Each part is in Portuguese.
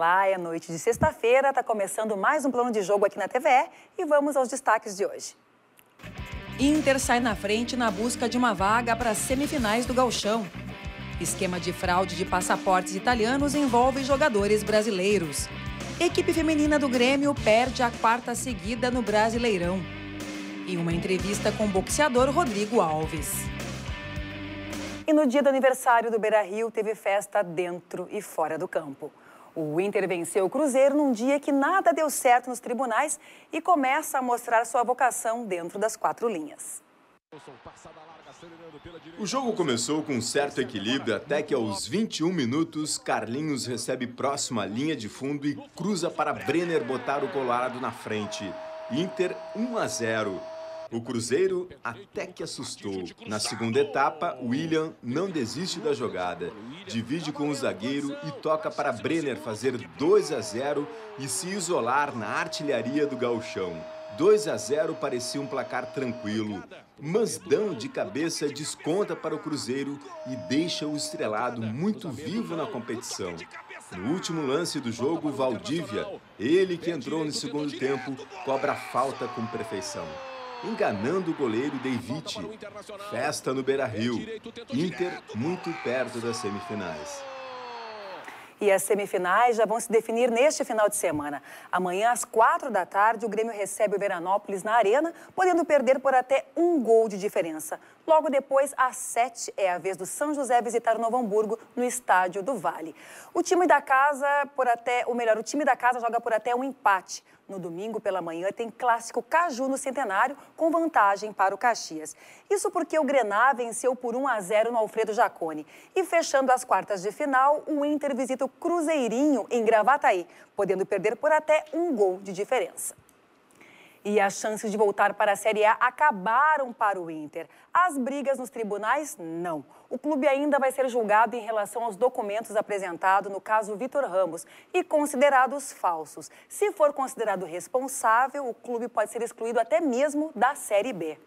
Olá, é noite de sexta-feira, está começando mais um plano de jogo aqui na TVE e vamos aos destaques de hoje. Inter sai na frente na busca de uma vaga para as semifinais do Galchão. Esquema de fraude de passaportes italianos envolve jogadores brasileiros. Equipe feminina do Grêmio perde a quarta seguida no Brasileirão. E uma entrevista com o boxeador Rodrigo Alves. E no dia do aniversário do Beira Rio, teve festa dentro e fora do campo. O Inter venceu o Cruzeiro num dia que nada deu certo nos tribunais e começa a mostrar sua vocação dentro das quatro linhas. O jogo começou com certo equilíbrio até que aos 21 minutos Carlinhos recebe próximo à linha de fundo e cruza para Brenner botar o Colorado na frente. Inter 1 a 0. O Cruzeiro até que assustou. Na segunda etapa, William não desiste da jogada. Divide com o zagueiro e toca para Brenner fazer 2 a 0 e se isolar na artilharia do galchão. 2 a 0 parecia um placar tranquilo. Dão de cabeça desconta para o Cruzeiro e deixa o estrelado muito vivo na competição. No último lance do jogo, Valdívia, ele que entrou no segundo tempo, cobra falta com perfeição enganando o goleiro David. Festa no Beira-Rio. É Inter muito perto das semifinais. E as semifinais já vão se definir neste final de semana. Amanhã, às quatro da tarde, o Grêmio recebe o Veranópolis na Arena, podendo perder por até um gol de diferença. Logo depois, às sete, é a vez do São José visitar o Novo Hamburgo no estádio do Vale. O time da casa, por até, ou melhor, o time da casa joga por até um empate. No domingo pela manhã tem clássico Caju no Centenário, com vantagem para o Caxias. Isso porque o Grená venceu por 1 a 0 no Alfredo Jacone. E fechando as quartas de final, o Inter visita o Cruzeirinho em Gravataí, podendo perder por até um gol de diferença. E as chances de voltar para a Série A acabaram para o Inter. As brigas nos tribunais, não. O clube ainda vai ser julgado em relação aos documentos apresentados no caso Vitor Ramos e considerados falsos. Se for considerado responsável, o clube pode ser excluído até mesmo da Série B.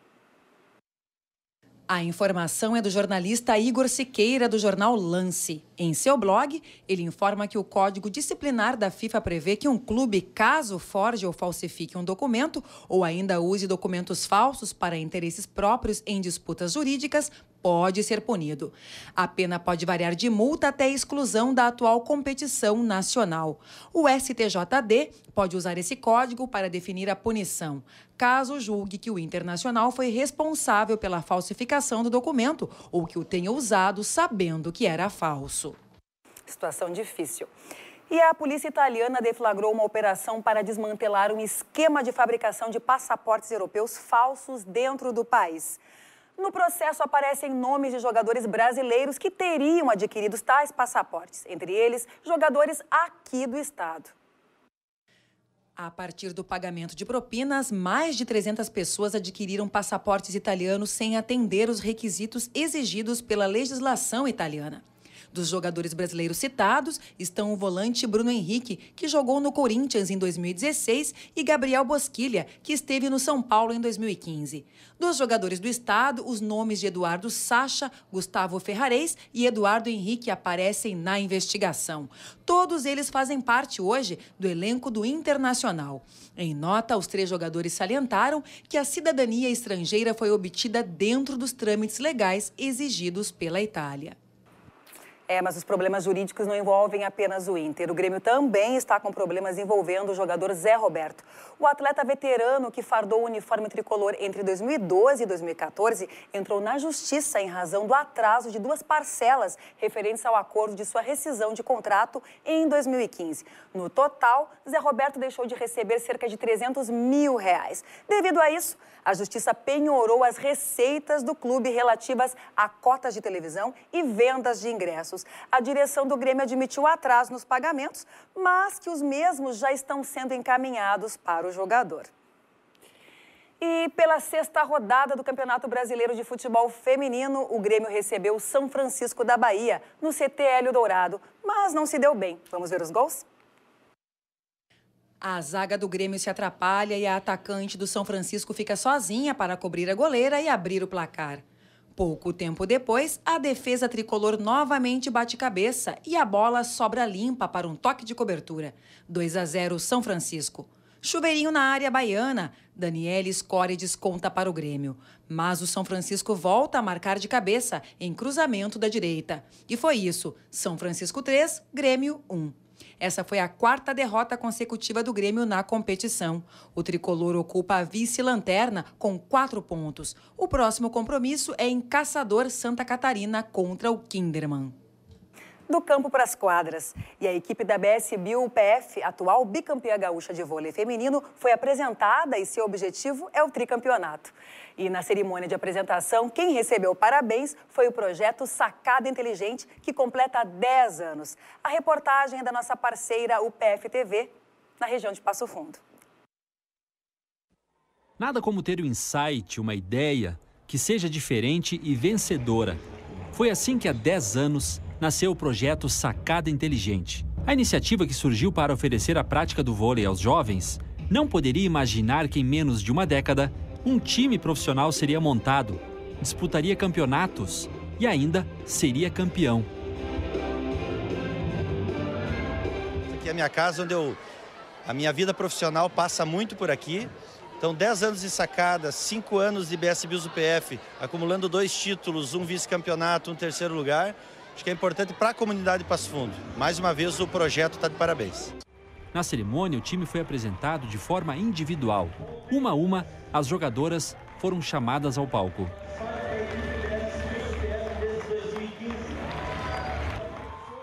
A informação é do jornalista Igor Siqueira, do jornal Lance. Em seu blog, ele informa que o Código Disciplinar da FIFA prevê que um clube, caso forge ou falsifique um documento ou ainda use documentos falsos para interesses próprios em disputas jurídicas, pode ser punido. A pena pode variar de multa até exclusão da atual competição nacional. O STJD pode usar esse código para definir a punição, caso julgue que o internacional foi responsável pela falsificação do documento ou que o tenha usado sabendo que era falso situação difícil. E a polícia italiana deflagrou uma operação para desmantelar um esquema de fabricação de passaportes europeus falsos dentro do país. No processo aparecem nomes de jogadores brasileiros que teriam adquirido tais passaportes, entre eles jogadores aqui do estado. A partir do pagamento de propinas, mais de 300 pessoas adquiriram passaportes italianos sem atender os requisitos exigidos pela legislação italiana. Dos jogadores brasileiros citados estão o volante Bruno Henrique, que jogou no Corinthians em 2016, e Gabriel Bosquilha, que esteve no São Paulo em 2015. Dos jogadores do estado, os nomes de Eduardo Sacha, Gustavo Ferrarez e Eduardo Henrique aparecem na investigação. Todos eles fazem parte hoje do elenco do Internacional. Em nota, os três jogadores salientaram que a cidadania estrangeira foi obtida dentro dos trâmites legais exigidos pela Itália. É, mas os problemas jurídicos não envolvem apenas o Inter. O Grêmio também está com problemas envolvendo o jogador Zé Roberto. O atleta veterano que fardou o uniforme tricolor entre 2012 e 2014 entrou na justiça em razão do atraso de duas parcelas referentes ao acordo de sua rescisão de contrato em 2015. No total, Zé Roberto deixou de receber cerca de 300 mil reais. Devido a isso, a justiça penhorou as receitas do clube relativas a cotas de televisão e vendas de ingressos. A direção do Grêmio admitiu atraso nos pagamentos, mas que os mesmos já estão sendo encaminhados para o jogador. E pela sexta rodada do Campeonato Brasileiro de Futebol Feminino, o Grêmio recebeu São Francisco da Bahia no CTL Dourado, mas não se deu bem. Vamos ver os gols? A zaga do Grêmio se atrapalha e a atacante do São Francisco fica sozinha para cobrir a goleira e abrir o placar. Pouco tempo depois, a defesa tricolor novamente bate cabeça e a bola sobra limpa para um toque de cobertura. 2 a 0 São Francisco. Chuveirinho na área baiana. Daniele escolhe desconta para o Grêmio. Mas o São Francisco volta a marcar de cabeça em cruzamento da direita. E foi isso. São Francisco 3, Grêmio 1. Essa foi a quarta derrota consecutiva do Grêmio na competição. O tricolor ocupa a vice-lanterna com quatro pontos. O próximo compromisso é em Caçador Santa Catarina contra o Kinderman do campo para as quadras. E a equipe da BS Bio PF, atual bicampeã gaúcha de vôlei feminino, foi apresentada e seu objetivo é o tricampeonato. E na cerimônia de apresentação, quem recebeu parabéns foi o projeto Sacada Inteligente, que completa 10 anos. A reportagem é da nossa parceira UPF TV, na região de Passo Fundo. Nada como ter um insight, uma ideia que seja diferente e vencedora. Foi assim que há 10 anos nasceu o projeto Sacada Inteligente. A iniciativa que surgiu para oferecer a prática do vôlei aos jovens não poderia imaginar que em menos de uma década um time profissional seria montado, disputaria campeonatos e ainda seria campeão. Essa aqui é a minha casa onde eu a minha vida profissional passa muito por aqui. Então, 10 anos de sacada, 5 anos de BSB UPF, acumulando dois títulos, um vice-campeonato, um terceiro lugar. Acho que é importante para a comunidade de Passo Fundo. Mais uma vez, o projeto está de parabéns. Na cerimônia, o time foi apresentado de forma individual. Uma a uma, as jogadoras foram chamadas ao palco.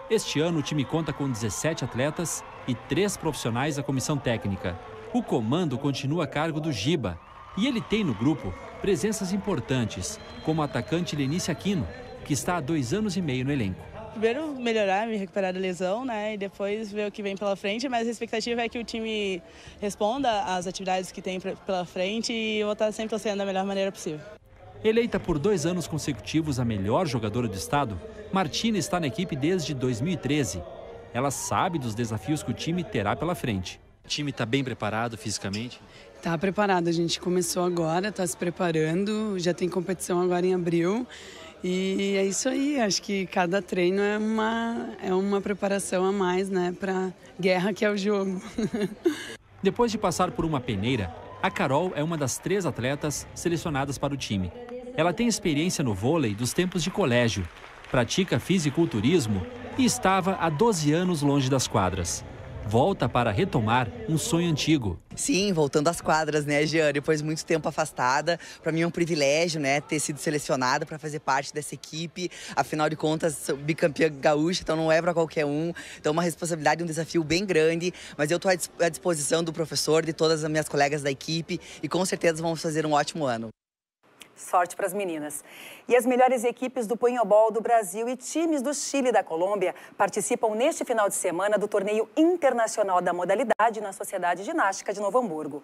Este ano, o time conta com 17 atletas e três profissionais da comissão técnica. O comando continua a cargo do Giba e ele tem no grupo presenças importantes, como a atacante Lenice Aquino, que está há dois anos e meio no elenco. Primeiro, melhorar, me recuperar da lesão, né? E depois ver o que vem pela frente. Mas a expectativa é que o time responda às atividades que tem pela frente e eu vou estar sempre torcendo da melhor maneira possível. Eleita por dois anos consecutivos a melhor jogadora do estado, Martina está na equipe desde 2013. Ela sabe dos desafios que o time terá pela frente. O time está bem preparado fisicamente? Está preparado, a gente começou agora, está se preparando, já tem competição agora em abril e é isso aí, acho que cada treino é uma, é uma preparação a mais né, para guerra que é o jogo. Depois de passar por uma peneira, a Carol é uma das três atletas selecionadas para o time. Ela tem experiência no vôlei dos tempos de colégio, pratica fisiculturismo e estava há 12 anos longe das quadras volta para retomar um sonho antigo. Sim, voltando às quadras, né, Jean? Depois de muito tempo afastada, para mim é um privilégio, né, ter sido selecionada para fazer parte dessa equipe. Afinal de contas, sou bicampeã gaúcha, então não é para qualquer um. Então, uma responsabilidade, um desafio bem grande. Mas eu estou à disposição do professor, de todas as minhas colegas da equipe e com certeza vamos fazer um ótimo ano. Sorte para as meninas. E as melhores equipes do punhobol do Brasil e times do Chile e da Colômbia participam neste final de semana do torneio internacional da modalidade na Sociedade Ginástica de Novo Hamburgo.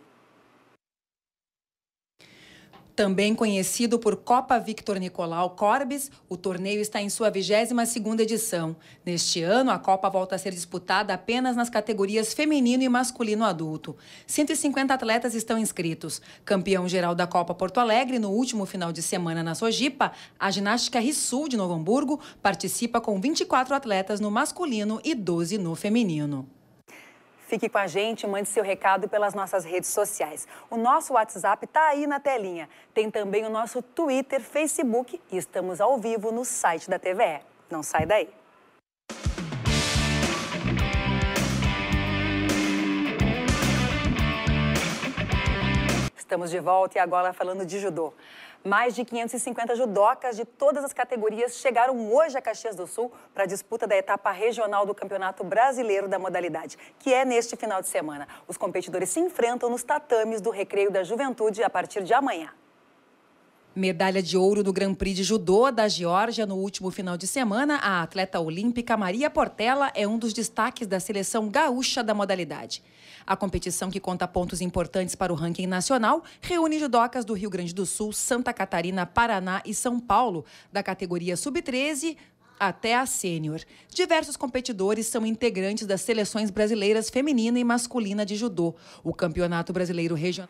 Também conhecido por Copa Victor Nicolau Corbes, o torneio está em sua 22ª edição. Neste ano, a Copa volta a ser disputada apenas nas categorias feminino e masculino adulto. 150 atletas estão inscritos. Campeão geral da Copa Porto Alegre no último final de semana na Sojipa, a ginástica Rissul de Novo Hamburgo participa com 24 atletas no masculino e 12 no feminino. Fique com a gente, mande seu recado pelas nossas redes sociais. O nosso WhatsApp está aí na telinha. Tem também o nosso Twitter, Facebook e estamos ao vivo no site da TVE. Não sai daí. Estamos de volta e agora falando de judô. Mais de 550 judocas de todas as categorias chegaram hoje a Caxias do Sul para a disputa da etapa regional do Campeonato Brasileiro da modalidade, que é neste final de semana. Os competidores se enfrentam nos tatames do Recreio da Juventude a partir de amanhã. Medalha de ouro no Grand Prix de Judô da Geórgia no último final de semana, a atleta olímpica Maria Portela é um dos destaques da seleção gaúcha da modalidade. A competição, que conta pontos importantes para o ranking nacional, reúne judocas do Rio Grande do Sul, Santa Catarina, Paraná e São Paulo, da categoria sub-13, até a sênior. Diversos competidores são integrantes das seleções brasileiras feminina e masculina de judô. O Campeonato Brasileiro Regional.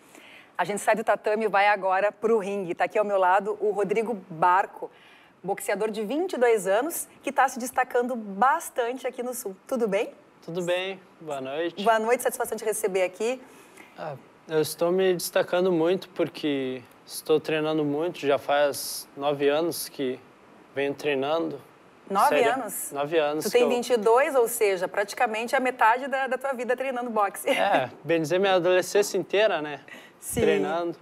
A gente sai do tatame e vai agora para o ringue. Está aqui ao meu lado o Rodrigo Barco, boxeador de 22 anos, que está se destacando bastante aqui no Sul. Tudo bem? Tudo bem. Boa noite. Boa noite, satisfação de receber aqui. Ah, eu estou me destacando muito porque estou treinando muito. Já faz nove anos que venho treinando. Nove Sério? anos? Nove anos. Tu tem 22, ou seja, praticamente a metade da, da tua vida treinando boxe. É, bem dizer, minha adolescência inteira, né? Sim. treinando.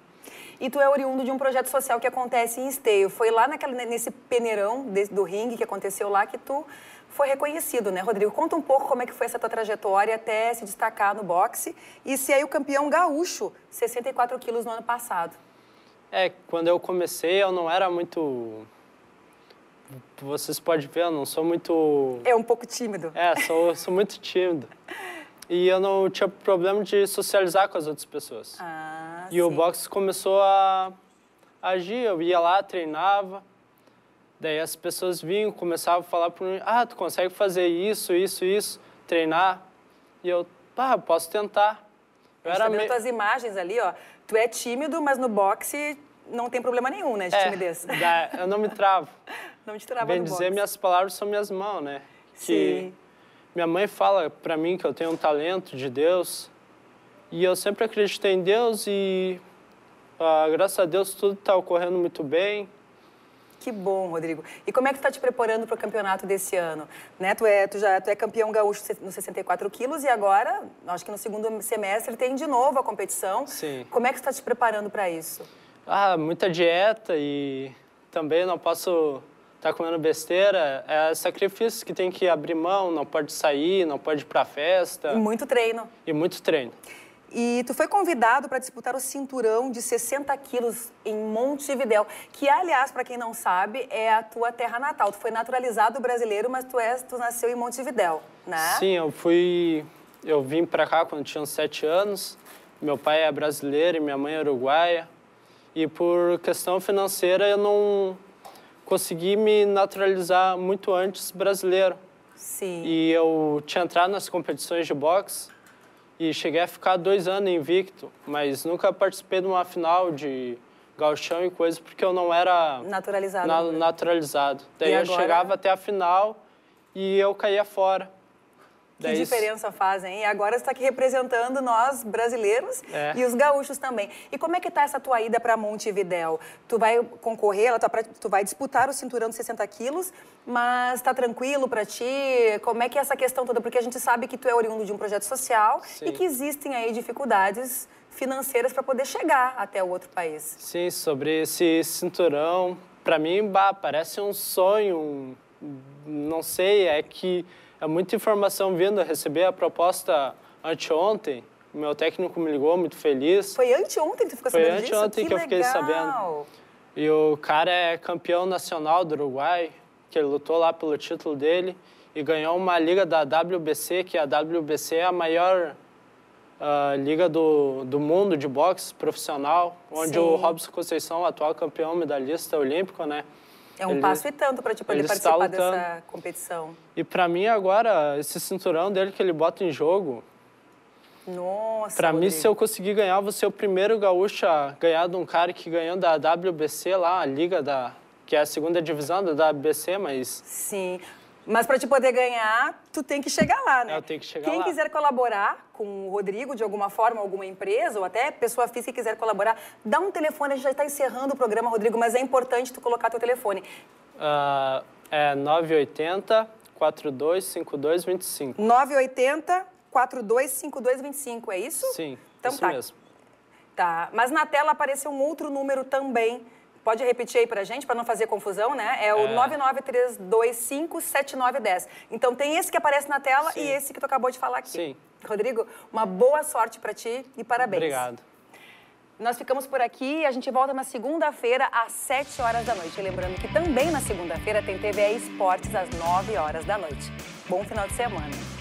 E tu é oriundo de um projeto social que acontece em Esteio. Foi lá naquela, nesse peneirão do ringue que aconteceu lá que tu foi reconhecido, né, Rodrigo? Conta um pouco como é que foi essa tua trajetória até se destacar no boxe e ser aí é o campeão gaúcho, 64 quilos no ano passado. É, quando eu comecei eu não era muito... Vocês podem ver, eu não sou muito... É, um pouco tímido. É, sou, sou muito tímido. E eu não tinha problema de socializar com as outras pessoas. Ah. Ah, e sim. o boxe começou a agir. Eu ia lá, treinava. Daí as pessoas vinham, começavam a falar para mim: ah, tu consegue fazer isso, isso, isso, treinar. E eu, ah, posso tentar. Eu era meio... tuas imagens ali, ó. Tu é tímido, mas no boxe não tem problema nenhum, né, de é, timidez. Da, eu não me travo. não te trava Bem no dizer, boxe. minhas palavras são minhas mãos, né? Que Sim. Minha mãe fala para mim que eu tenho um talento de Deus, e eu sempre acreditei em Deus e, ah, graças a Deus, tudo está ocorrendo muito bem. Que bom, Rodrigo. E como é que está te preparando para o campeonato desse ano? Né? Tu, é, tu já tu é campeão gaúcho no 64 quilos e agora, acho que no segundo semestre, tem de novo a competição. Sim. Como é que está te preparando para isso? Ah, muita dieta e também não posso estar tá comendo besteira. É sacrifício que tem que abrir mão, não pode sair, não pode ir para festa. E muito treino. E muito treino. E tu foi convidado para disputar o cinturão de 60 quilos em Montevidéu, que, aliás, para quem não sabe, é a tua terra natal. Tu foi naturalizado brasileiro, mas tu, és, tu nasceu em Montevidéu, né? Sim, eu fui... Eu vim para cá quando tinha 7 anos. Meu pai é brasileiro e minha mãe é uruguaia. E por questão financeira, eu não consegui me naturalizar muito antes brasileiro. Sim. E eu tinha entrado nas competições de boxe e cheguei a ficar dois anos invicto, mas nunca participei de uma final de galchão e coisa porque eu não era naturalizado. Na, naturalizado. Daí eu chegava até a final e eu caía fora. Que é diferença isso. fazem, e Agora você está aqui representando nós, brasileiros, é. e os gaúchos também. E como é que está essa tua ida para Montevidéu? Tu vai concorrer, tá tu vai disputar o cinturão de 60 quilos, mas está tranquilo para ti? Como é que é essa questão toda? Porque a gente sabe que tu é oriundo de um projeto social Sim. e que existem aí dificuldades financeiras para poder chegar até o outro país. Sim, sobre esse cinturão, para mim, bah, parece um sonho, não sei, é que é muita informação vindo. Eu recebi a proposta anteontem. O meu técnico me ligou, muito feliz. Foi anteontem que tu ficou Foi sabendo disso? Foi anteontem que, que eu fiquei sabendo. E o cara é campeão nacional do Uruguai, que ele lutou lá pelo título dele e ganhou uma liga da WBC, que a WBC é a maior uh, liga do, do mundo de boxe profissional, onde Sim. o Robson Conceição, atual campeão medalhista olímpico, né? É um ele, passo e tanto para tipo, ele, ele participar dessa competição. E para mim agora, esse cinturão dele que ele bota em jogo... Nossa, Para mim, se eu conseguir ganhar, eu vou ser o primeiro gaúcho a ganhar de um cara que ganhou da WBC lá, a liga da... Que é a segunda divisão da WBC, mas... Sim. Mas para te poder ganhar, tu tem que chegar lá, né? É, eu tenho que chegar Quem lá. quiser colaborar com o Rodrigo de alguma forma, alguma empresa, ou até pessoa física que quiser colaborar, dá um telefone. A gente já está encerrando o programa, Rodrigo, mas é importante tu colocar teu telefone. Uh, é 980 425225. 980 425225, é isso? Sim, então, isso tá. mesmo. Tá, mas na tela apareceu um outro número também Pode repetir aí pra gente, para não fazer confusão, né? É o é. 993257910. Então tem esse que aparece na tela Sim. e esse que tu acabou de falar aqui. Sim. Rodrigo, uma boa sorte para ti e parabéns. Obrigado. Nós ficamos por aqui e a gente volta na segunda-feira às 7 horas da noite. lembrando que também na segunda-feira tem TVE Esportes às 9 horas da noite. Bom final de semana.